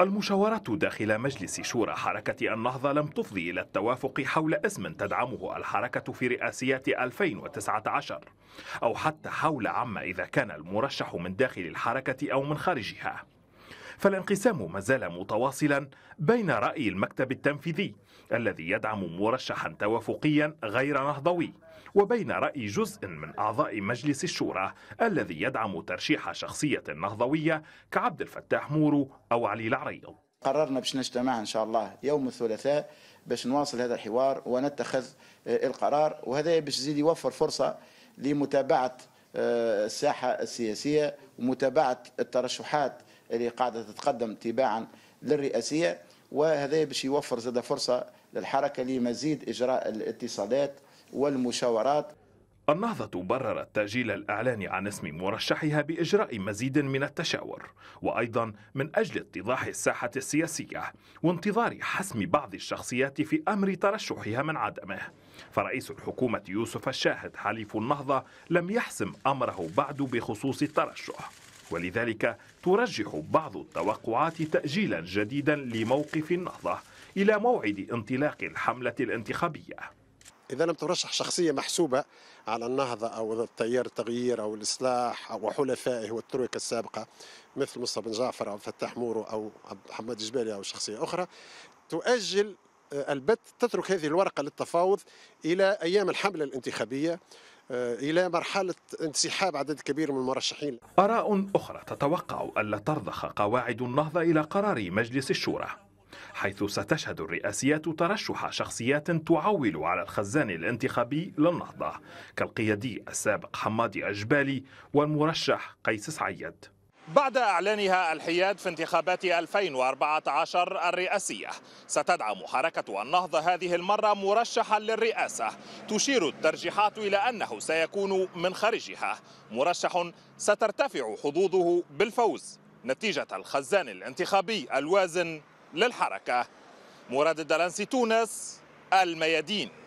المشاورات داخل مجلس شورى حركة النهضة لم تفضي إلى التوافق حول اسم تدعمه الحركة في رئاسيات 2019 أو حتى حول عما إذا كان المرشح من داخل الحركة أو من خارجها فالانقسام ما زال متواصلا بين رأي المكتب التنفيذي الذي يدعم مرشحا توافقيا غير نهضوي وبين رأي جزء من أعضاء مجلس الشورى الذي يدعم ترشيح شخصية نهضوية كعبد الفتاح مورو أو علي العريض قررنا باش نجتمع ان شاء الله يوم الثلاثاء باش نواصل هذا الحوار ونتخذ آه، القرار وهذا باش يزيد يوفر فرصه لمتابعه آه، الساحه السياسيه ومتابعه الترشحات اللي قاعده تتقدم تباعا للرئاسيه وهذا باش يوفر زاد فرصه للحركه لمزيد اجراء الاتصالات والمشاورات النهضة بررت تأجيل الإعلان عن اسم مرشحها بإجراء مزيد من التشاور وأيضا من أجل اتضاح الساحة السياسية وانتظار حسم بعض الشخصيات في أمر ترشحها من عدمه فرئيس الحكومة يوسف الشاهد حليف النهضة لم يحسم أمره بعد بخصوص الترشح ولذلك ترجح بعض التوقعات تأجيلا جديدا لموقف النهضة إلى موعد انطلاق الحملة الانتخابية إذا لم ترشح شخصية محسوبة على النهضة أو التيار التغيير أو الإصلاح أو حلفائه والترويكة السابقة مثل مصطفى بن جعفر أو فتح مورو أو محمد جبالي أو شخصية أخرى تؤجل آه، البت تترك هذه الورقة للتفاوض إلى أيام الحملة الانتخابية آه، إلى مرحلة انسحاب عدد كبير من المرشحين آراء أخرى تتوقع ألا ترضخ قواعد النهضة إلى قرار مجلس الشورى حيث ستشهد الرئاسيات ترشح شخصيات تعول على الخزان الانتخابي للنهضة كالقيادي السابق حمادي أجبالي والمرشح قيس سعيد بعد إعلانها الحياد في انتخابات 2014 الرئاسية ستدعم حركة النهضة هذه المرة مرشحا للرئاسة تشير الترجيحات إلى أنه سيكون من خارجها مرشح سترتفع حظوظه بالفوز نتيجة الخزان الانتخابي الوازن للحركة مراد الدلنسي تونس الميادين